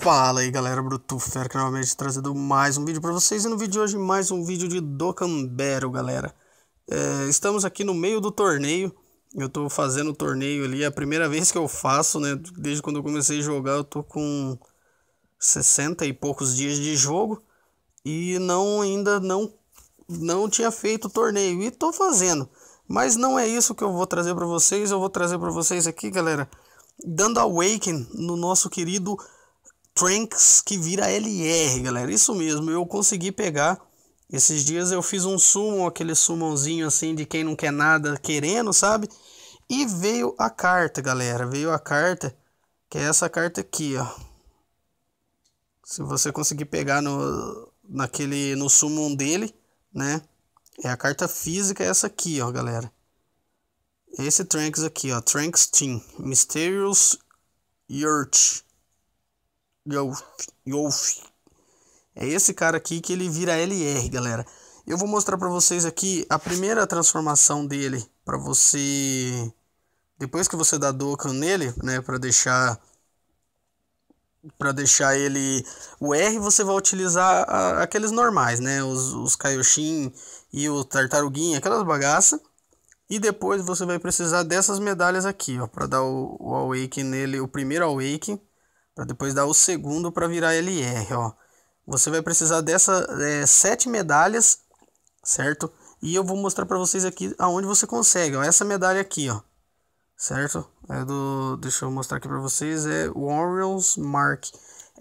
Fala aí galera, Brutufer, novamente trazendo mais um vídeo para vocês e no vídeo de hoje mais um vídeo de Docambero, galera. É, estamos aqui no meio do torneio, eu estou fazendo o torneio ali, é a primeira vez que eu faço, né, desde quando eu comecei a jogar eu tô com 60 e poucos dias de jogo e não ainda não, não tinha feito o torneio e estou fazendo. Mas não é isso que eu vou trazer para vocês, eu vou trazer para vocês aqui, galera, dando awaken no nosso querido Tranks que vira LR, galera. Isso mesmo, eu consegui pegar. Esses dias eu fiz um summon, aquele summonzinho assim de quem não quer nada querendo, sabe? E veio a carta, galera. Veio a carta, que é essa carta aqui, ó. Se você conseguir pegar no, naquele, no summon dele, né? É a carta física é essa aqui, ó, galera. É esse Tranks aqui, ó. Tranks Team. Mysterious Yurt. Youth, É esse cara aqui que ele vira LR, galera. Eu vou mostrar para vocês aqui a primeira transformação dele para você depois que você dá Dokkan nele, né, para deixar para deixar ele o R você vai utilizar a, aqueles normais, né, os, os Kaioshin e o Tartaruguinha, aquelas bagaças. E depois você vai precisar dessas medalhas aqui, ó, para dar o, o nele, o primeiro Awake para depois dar o segundo para virar LR, ó. Você vai precisar dessas é, sete medalhas, certo? E eu vou mostrar para vocês aqui aonde você consegue, ó. Essa medalha aqui, ó. Certo? É do, deixa eu mostrar aqui para vocês, é Warriors Mark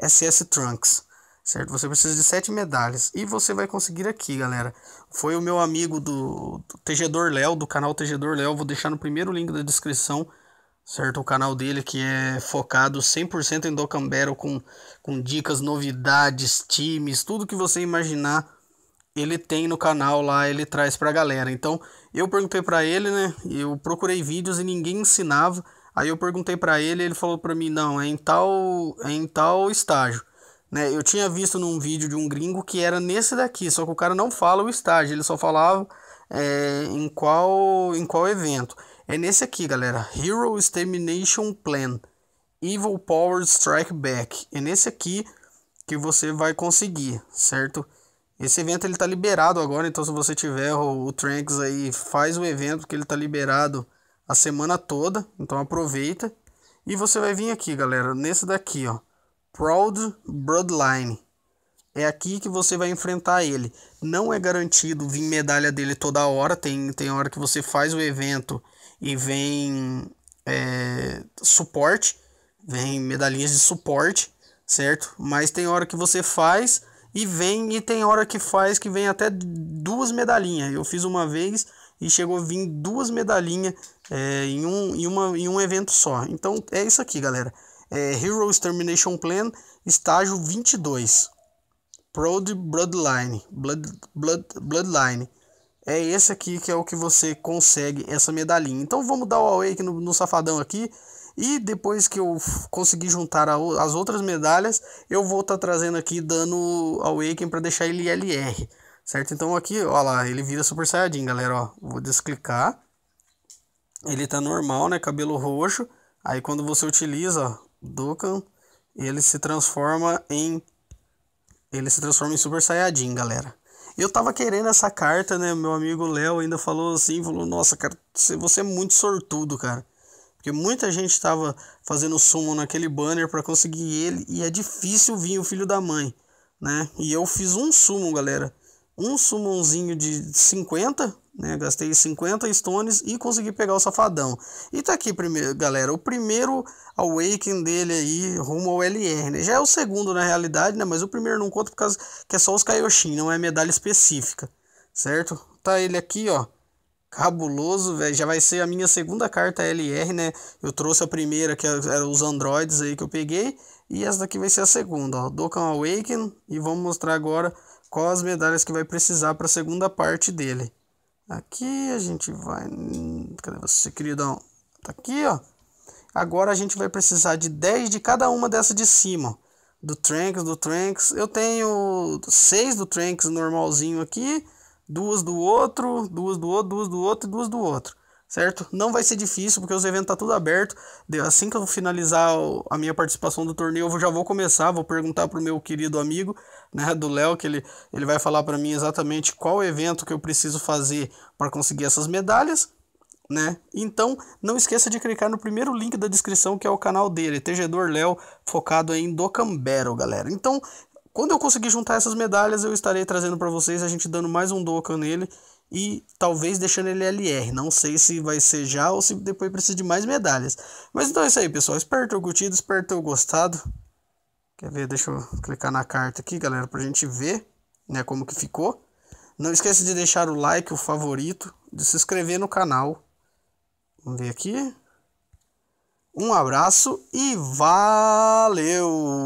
SS Trunks. Certo? Você precisa de sete medalhas e você vai conseguir aqui, galera. Foi o meu amigo do, do Léo, do canal Tejedor Léo, vou deixar no primeiro link da descrição certo? O canal dele que é focado 100% em Docambero com, com dicas, novidades, times, tudo que você imaginar, ele tem no canal lá, ele traz pra galera. Então, eu perguntei para ele, né? Eu procurei vídeos e ninguém ensinava. Aí eu perguntei para ele, ele falou para mim: "Não, é em tal, é em tal estágio". Né? Eu tinha visto num vídeo de um gringo que era nesse daqui, só que o cara não fala o estágio, ele só falava é, em qual em qual evento. É nesse aqui, galera. Hero Extermination Plan. Evil Power Strike Back. É nesse aqui que você vai conseguir, certo? Esse evento ele tá liberado agora, então se você tiver o, o Tranks aí, faz o evento que ele tá liberado a semana toda, então aproveita. E você vai vir aqui, galera, nesse daqui, ó. Proud Bloodline. É aqui que você vai enfrentar ele. Não é garantido vir medalha dele toda hora. Tem, tem hora que você faz o evento e vem é, suporte. Vem medalhinhas de suporte, certo? Mas tem hora que você faz e vem. E tem hora que faz que vem até duas medalhinhas. Eu fiz uma vez e chegou a vir duas medalhinhas é, em, um, em, uma, em um evento só. Então é isso aqui, galera. É Heroes Termination Plan, estágio 22. Proud Bloodline. Blood, Blood, Bloodline. É esse aqui que é o que você consegue essa medalhinha. Então vamos dar o away no, no safadão aqui. E depois que eu conseguir juntar a, as outras medalhas, eu vou estar tá trazendo aqui dando Awaken para deixar ele LR. Certo? Então aqui, ó lá, ele vira Super Saiyajin, galera, ó. Vou desclicar. Ele tá normal, né? Cabelo roxo. Aí quando você utiliza, ó, Dokkan, ele se transforma em ele se transforma em Super Saiyajin, galera. Eu tava querendo essa carta, né? Meu amigo Léo ainda falou assim, falou, nossa, cara, você é muito sortudo, cara. Porque muita gente tava fazendo sumo naquele banner para conseguir ele e é difícil vir o filho da mãe, né? E eu fiz um sumo, galera. Um sumonzinho de 50 né? Gastei 50 stones e consegui pegar o Safadão. E tá aqui, primeiro, galera, o primeiro awaken dele aí rumo ao LR, né? Já é o segundo na realidade, né? Mas o primeiro não conta por causa que é só os Kaioshin, não é medalha específica, certo? Tá ele aqui, ó. Cabuloso, velho. Já vai ser a minha segunda carta LR, né? Eu trouxe a primeira, que é, era os androides aí que eu peguei. E essa daqui vai ser a segunda, ó. Dokkan Awaken. E vamos mostrar agora qual as medalhas que vai precisar para a segunda parte dele. Aqui a gente vai... Hum, cadê você, queridão? Tá aqui, ó. Agora a gente vai precisar de 10 de cada uma dessas de cima. Do Tranks, do Tranks. Eu tenho 6 do Tranks normalzinho aqui. Duas do outro, duas do outro, duas do outro e duas do outro certo? Não vai ser difícil, porque os eventos tá tudo aberto. Assim que eu finalizar a minha participação do torneio, eu já vou começar, vou perguntar pro meu querido amigo, né, do Léo, que ele, ele vai falar para mim exatamente qual evento que eu preciso fazer para conseguir essas medalhas. Né? Então, não esqueça de clicar no primeiro link da descrição, que é o canal dele, Tejedor Léo, focado em Docambero, galera. Então, quando eu conseguir juntar essas medalhas, eu estarei trazendo para vocês, a gente dando mais um Docan nele e talvez deixando ele LR. Não sei se vai ser já ou se depois precisa de mais medalhas. Mas então é isso aí, pessoal. Espero ter curtido, espero ter gostado. Quer ver? Deixa eu clicar na carta aqui, galera, pra gente ver né, como que ficou. Não esqueça de deixar o like, o favorito, de se inscrever no canal. Vamos ver aqui. Um abraço e valeu!